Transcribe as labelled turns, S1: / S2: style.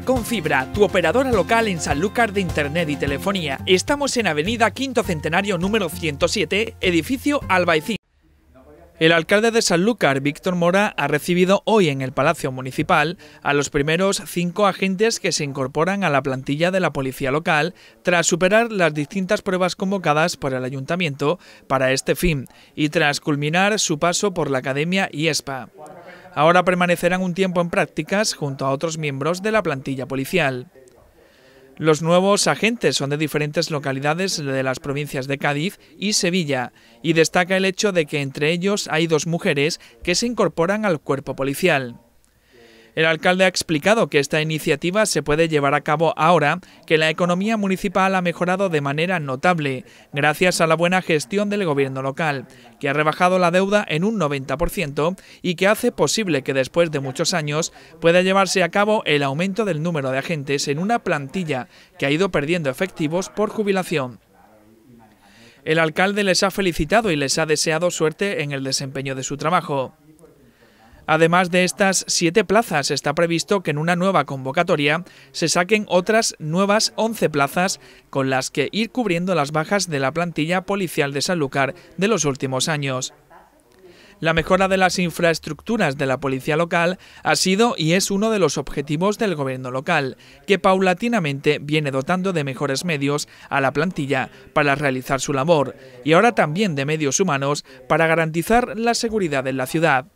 S1: con Fibra, tu operadora local en Sanlúcar de Internet y Telefonía. Estamos en Avenida Quinto Centenario número 107, edificio Albaicín. El alcalde de Sanlúcar, Víctor Mora, ha recibido hoy en el Palacio Municipal a los primeros cinco agentes que se incorporan a la plantilla de la policía local tras superar las distintas pruebas convocadas por el ayuntamiento para este fin y tras culminar su paso por la academia IESPA. Ahora permanecerán un tiempo en prácticas junto a otros miembros de la plantilla policial. Los nuevos agentes son de diferentes localidades de las provincias de Cádiz y Sevilla, y destaca el hecho de que entre ellos hay dos mujeres que se incorporan al cuerpo policial. El alcalde ha explicado que esta iniciativa se puede llevar a cabo ahora que la economía municipal ha mejorado de manera notable, gracias a la buena gestión del gobierno local, que ha rebajado la deuda en un 90% y que hace posible que después de muchos años pueda llevarse a cabo el aumento del número de agentes en una plantilla que ha ido perdiendo efectivos por jubilación. El alcalde les ha felicitado y les ha deseado suerte en el desempeño de su trabajo. Además de estas siete plazas, está previsto que en una nueva convocatoria se saquen otras nuevas once plazas con las que ir cubriendo las bajas de la plantilla policial de Sanlúcar de los últimos años. La mejora de las infraestructuras de la policía local ha sido y es uno de los objetivos del gobierno local, que paulatinamente viene dotando de mejores medios a la plantilla para realizar su labor y ahora también de medios humanos para garantizar la seguridad en la ciudad.